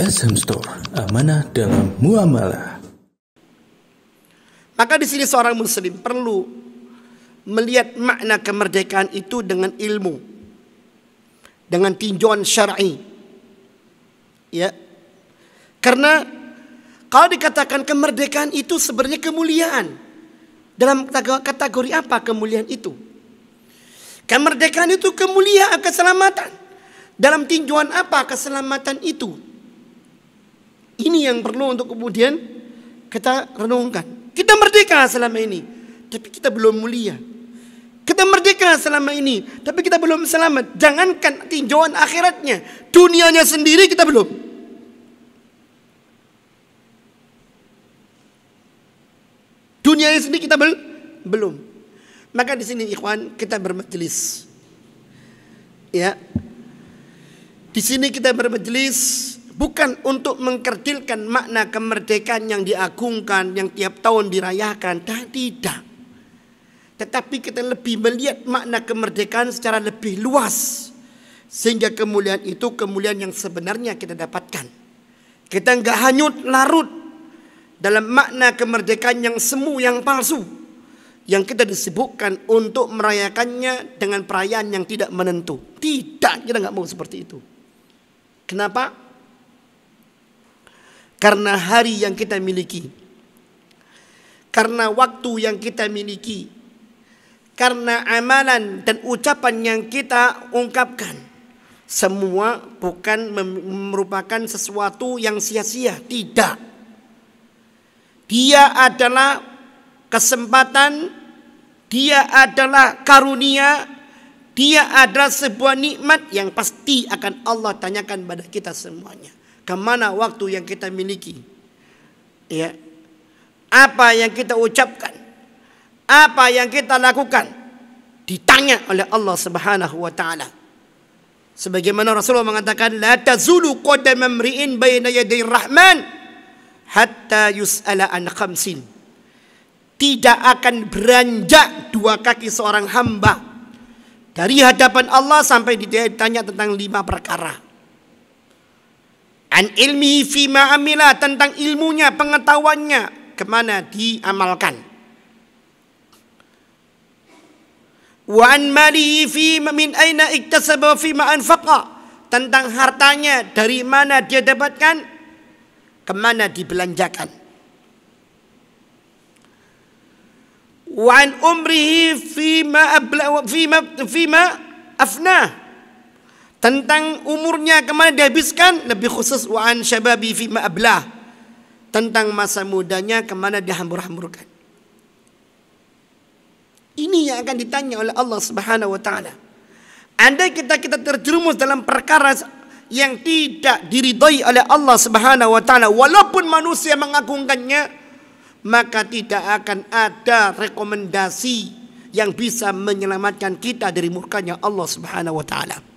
SM Store, amanah dalam muamalah. Maka di sini seorang muslim perlu melihat makna kemerdekaan itu dengan ilmu. Dengan tinjauan syar'i. Ya. Karena kalau dikatakan kemerdekaan itu sebenarnya kemuliaan. Dalam kategori apa kemuliaan itu? Kemerdekaan itu kemuliaan keselamatan. Dalam tinjauan apa keselamatan itu? Ini yang perlu untuk kemudian kita renungkan. Kita merdeka selama ini, tapi kita belum mulia. Kita merdeka selama ini, tapi kita belum selamat. Jangankan tinjauan akhiratnya, dunianya sendiri kita belum. Dunia ini sendiri kita bel belum. Maka di sini ikhwan kita bermajelis. Ya. Di sini kita bermajelis bukan untuk mengkerdilkan makna kemerdekaan yang diagungkan, yang tiap tahun dirayakan, tidak. Tetapi kita lebih melihat makna kemerdekaan secara lebih luas. Sehingga kemuliaan itu kemuliaan yang sebenarnya kita dapatkan. Kita nggak hanyut larut dalam makna kemerdekaan yang semu, yang palsu. Yang kita disebutkan untuk merayakannya dengan perayaan yang tidak menentu. Tidak, kita nggak mau seperti itu. Kenapa? Karena hari yang kita miliki. Karena waktu yang kita miliki. Karena amalan dan ucapan yang kita ungkapkan. Semua bukan merupakan sesuatu yang sia-sia. Tidak. Dia adalah kesempatan. Dia adalah karunia dia adalah sebuah nikmat yang pasti akan Allah tanyakan pada kita semuanya. Kemana waktu yang kita miliki? Ya. Apa yang kita ucapkan? Apa yang kita lakukan? Ditanya oleh Allah Subhanahu wa taala. Sebagaimana Rasulullah mengatakan la tazulu qadam imri'in baina yaday rahman hatta yus'ala an khamsin. Tidak akan beranjak dua kaki seorang hamba dari hadapan Allah sampai ditanya tentang lima perkara. An ilmi fima amila tentang ilmunya, pengetahuannya kemana diamalkan. Wa an mali fi min aina iktasaba fima anfaqa tentang hartanya dari mana dia dapatkan kemana dibelanjakan wa an umrihi fima abla fima fima afnah tentang umurnya kemana dihabiskan lebih khusus wa an syababi fi ablah. Tentang masa mudanya kemana dihambur-hamburkan. Ini yang akan ditanya oleh Allah Subhanahu wa taala. Andai kita kita terjerumus dalam perkara yang tidak diridai oleh Allah Subhanahu wa taala walaupun manusia mengagungkannya maka tidak akan ada rekomendasi yang bisa menyelamatkan kita dari murkanya Allah Subhanahu wa taala.